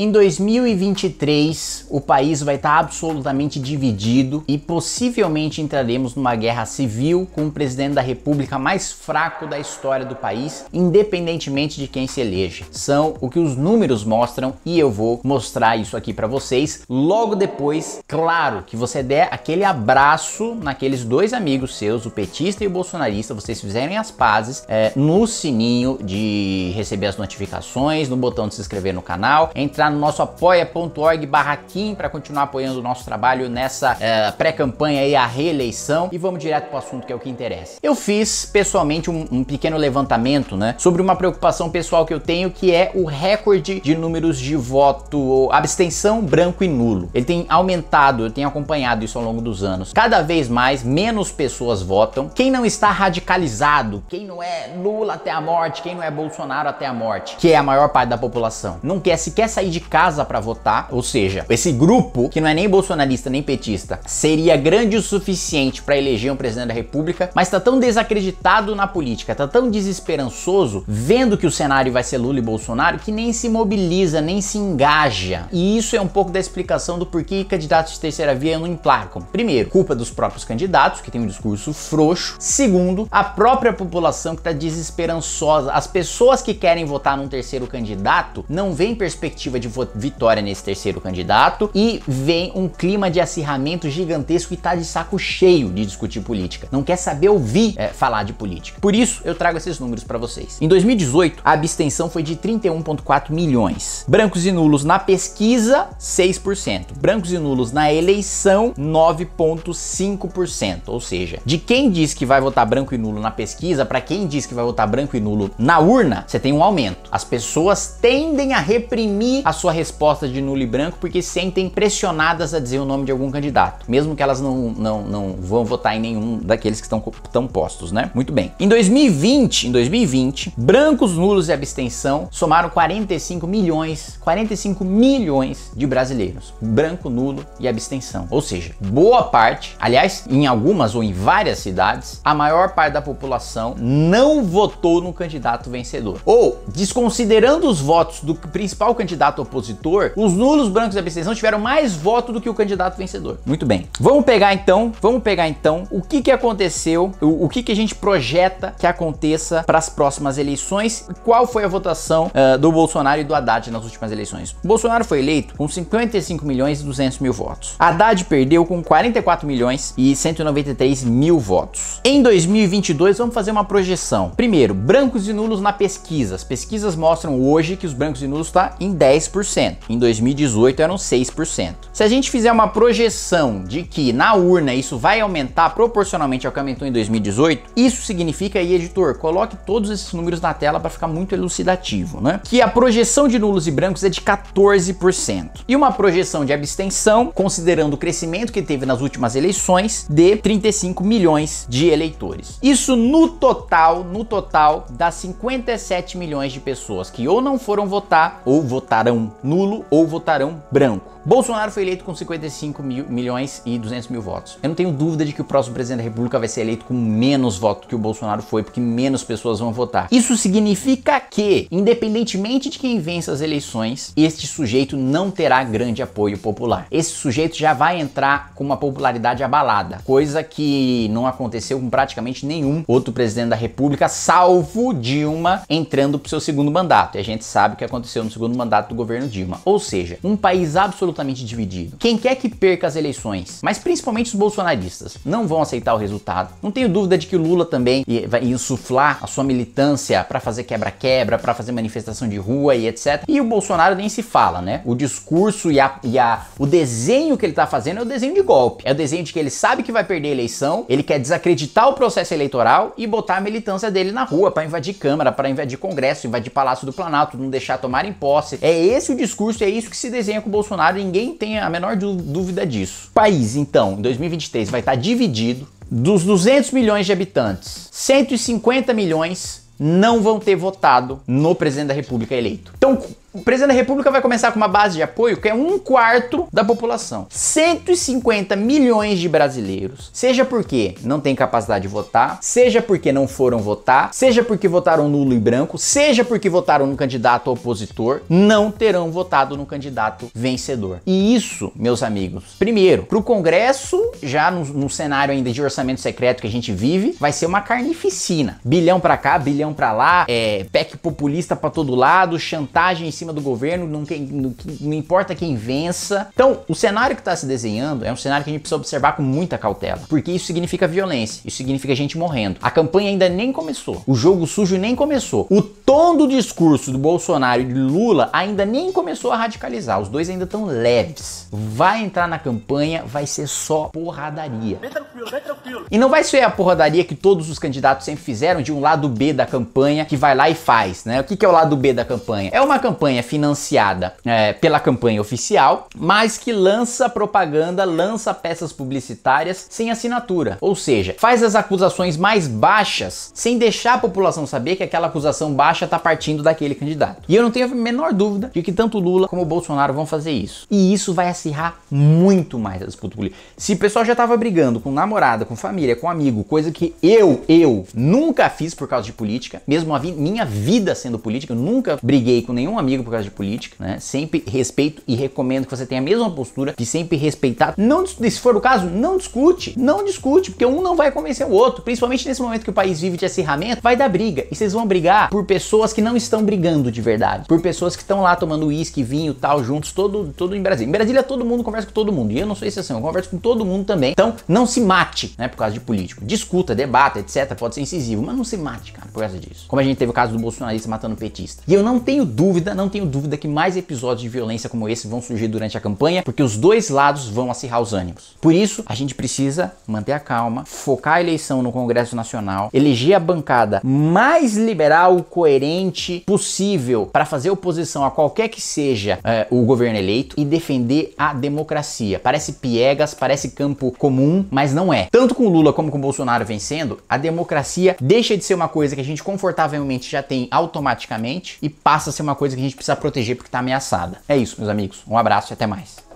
Em 2023, o país vai estar absolutamente dividido e possivelmente entraremos numa guerra civil com o presidente da república mais fraco da história do país, independentemente de quem se elege. São o que os números mostram e eu vou mostrar isso aqui para vocês logo depois, claro, que você der aquele abraço naqueles dois amigos seus, o petista e o bolsonarista, vocês fizerem as pazes é, no sininho de receber as notificações, no botão de se inscrever no canal, entrar lá no nosso apoia.org barraquim para continuar apoiando o nosso trabalho nessa é, pré-campanha e a reeleição. E vamos direto para o assunto que é o que interessa. Eu fiz pessoalmente um, um pequeno levantamento, né, sobre uma preocupação pessoal que eu tenho que é o recorde de números de voto ou abstenção branco e nulo. Ele tem aumentado, eu tenho acompanhado isso ao longo dos anos. Cada vez mais, menos pessoas votam. Quem não está radicalizado, quem não é Lula até a morte, quem não é Bolsonaro até a morte, que é a maior parte da população, não quer sequer sair de de casa para votar, ou seja, esse grupo que não é nem bolsonarista nem petista seria grande o suficiente para eleger um presidente da República, mas tá tão desacreditado na política, tá tão desesperançoso vendo que o cenário vai ser Lula e Bolsonaro que nem se mobiliza, nem se engaja. E isso é um pouco da explicação do porquê candidatos de terceira via não emplacam. Primeiro, culpa dos próprios candidatos que tem um discurso frouxo. Segundo, a própria população que está desesperançosa. As pessoas que querem votar num terceiro candidato não veem perspectiva de de vitória nesse terceiro candidato e vem um clima de acirramento gigantesco e tá de saco cheio de discutir política. Não quer saber ouvir é, falar de política. Por isso, eu trago esses números para vocês. Em 2018, a abstenção foi de 31,4 milhões. Brancos e nulos na pesquisa, 6%. Brancos e nulos na eleição, 9,5%. Ou seja, de quem diz que vai votar branco e nulo na pesquisa, para quem diz que vai votar branco e nulo na urna, você tem um aumento. As pessoas tendem a reprimir a sua resposta de nulo e branco porque sentem pressionadas a dizer o nome de algum candidato, mesmo que elas não, não, não vão votar em nenhum daqueles que estão, tão postos, né? Muito bem. Em 2020, em 2020, brancos, nulos e abstenção somaram 45 milhões, 45 milhões de brasileiros. Branco, nulo e abstenção. Ou seja, boa parte, aliás, em algumas ou em várias cidades, a maior parte da população não votou no candidato vencedor. Ou, desconsiderando os votos do principal candidato candidato opositor, os nulos brancos da abstenção tiveram mais voto do que o candidato vencedor. Muito bem. Vamos pegar então, vamos pegar então o que que aconteceu, o, o que que a gente projeta que aconteça para as próximas eleições e qual foi a votação uh, do Bolsonaro e do Haddad nas últimas eleições. O Bolsonaro foi eleito com 55 milhões e 200 mil votos. Haddad perdeu com 44 milhões e 193 mil votos. Em 2022, vamos fazer uma projeção. Primeiro, brancos e nulos na pesquisa. As pesquisas mostram hoje que os brancos e nulos está em 10 10%. Em 2018 eram 6%. Se a gente fizer uma projeção de que na urna isso vai aumentar proporcionalmente ao que aumentou em 2018, isso significa, aí editor, coloque todos esses números na tela para ficar muito elucidativo, né? Que a projeção de nulos e brancos é de 14% e uma projeção de abstenção, considerando o crescimento que teve nas últimas eleições, de 35 milhões de eleitores. Isso no total, no total, dá 57 milhões de pessoas que ou não foram votar ou votaram votarão nulo ou votarão branco. Bolsonaro foi eleito com 55 mil, milhões e 200 mil votos. Eu não tenho dúvida de que o próximo presidente da República vai ser eleito com menos voto que o Bolsonaro foi, porque menos pessoas vão votar. Isso significa que, independentemente de quem vença as eleições, este sujeito não terá grande apoio popular. Esse sujeito já vai entrar com uma popularidade abalada, coisa que não aconteceu com praticamente nenhum outro presidente da República, salvo Dilma entrando para o seu segundo mandato. E a gente sabe o que aconteceu no segundo mandato do governo governo Dilma. Ou seja, um país absolutamente dividido. Quem quer que perca as eleições, mas principalmente os bolsonaristas, não vão aceitar o resultado. Não tenho dúvida de que o Lula também vai insuflar a sua militância para fazer quebra-quebra, para fazer manifestação de rua e etc. E o Bolsonaro nem se fala, né? O discurso e, a, e a, o desenho que ele tá fazendo é o desenho de golpe. É o desenho de que ele sabe que vai perder a eleição, ele quer desacreditar o processo eleitoral e botar a militância dele na rua para invadir Câmara, para invadir Congresso, invadir Palácio do Planalto, não deixar tomar em posse. É esse o discurso, é isso que se desenha com o Bolsonaro, ninguém tem a menor dúvida disso. O país, então, em 2023 vai estar dividido. Dos 200 milhões de habitantes, 150 milhões não vão ter votado no presidente da República eleito. Então, o presidente da República vai começar com uma base de apoio que é um quarto da população. 150 milhões de brasileiros, seja porque não tem capacidade de votar, seja porque não foram votar, seja porque votaram nulo e branco, seja porque votaram no candidato opositor, não terão votado no candidato vencedor. E isso, meus amigos, primeiro, para o Congresso, já no, no cenário ainda de orçamento secreto que a gente vive, vai ser uma carnificina. Bilhão para cá, bilhão para lá, é, PEC populista para todo lado, chantagem em cima cima do governo, não, não, não importa quem vença. Então, o cenário que está se desenhando é um cenário que a gente precisa observar com muita cautela, porque isso significa violência, isso significa gente morrendo. A campanha ainda nem começou, o jogo sujo nem começou. O tom do discurso do Bolsonaro e de Lula ainda nem começou a radicalizar, os dois ainda estão leves. Vai entrar na campanha, vai ser só porradaria. Bem tranquilo, bem tranquilo. E não vai ser a porradaria que todos os candidatos sempre fizeram de um lado B da campanha que vai lá e faz, né? O que, que é o lado B da campanha? É uma campanha campanha financiada é, pela campanha oficial, mas que lança propaganda, lança peças publicitárias sem assinatura. Ou seja, faz as acusações mais baixas sem deixar a população saber que aquela acusação baixa está partindo daquele candidato. E eu não tenho a menor dúvida de que tanto Lula como Bolsonaro vão fazer isso. E isso vai acirrar muito mais a disputa política. Se o pessoal já estava brigando com namorada, com família, com amigo, coisa que eu, eu nunca fiz por causa de política, mesmo a vi minha vida sendo política, eu nunca briguei com nenhum amigo por causa de política, né? Sempre respeito e recomendo que você tenha a mesma postura de sempre respeitar. Não, se for o caso, não discute, não discute, porque um não vai convencer o outro, principalmente nesse momento que o país vive de acirramento, vai dar briga e vocês vão brigar por pessoas que não estão brigando de verdade, por pessoas que estão lá tomando uísque, vinho, tal, juntos, todo, todo em Brasília. Em Brasília todo mundo conversa com todo mundo e eu não sou exceção, eu converso com todo mundo também. Então não se mate, né, por causa de político. Discuta, debata, etc. Pode ser incisivo, mas não se mate, cara, por causa disso. Como a gente teve o caso do bolsonarista matando petista. E eu não tenho dúvida, não não tenho dúvida que mais episódios de violência como esse vão surgir durante a campanha, porque os dois lados vão acirrar os ânimos. Por isso, a gente precisa manter a calma, focar a eleição no Congresso Nacional, eleger a bancada mais liberal, coerente possível para fazer oposição a qualquer que seja é, o governo eleito e defender a democracia. Parece piegas, parece campo comum, mas não é. Tanto com Lula como com Bolsonaro vencendo, a democracia deixa de ser uma coisa que a gente confortavelmente já tem automaticamente e passa a ser uma coisa que a gente precisa proteger porque está ameaçada. É isso, meus amigos. Um abraço e até mais.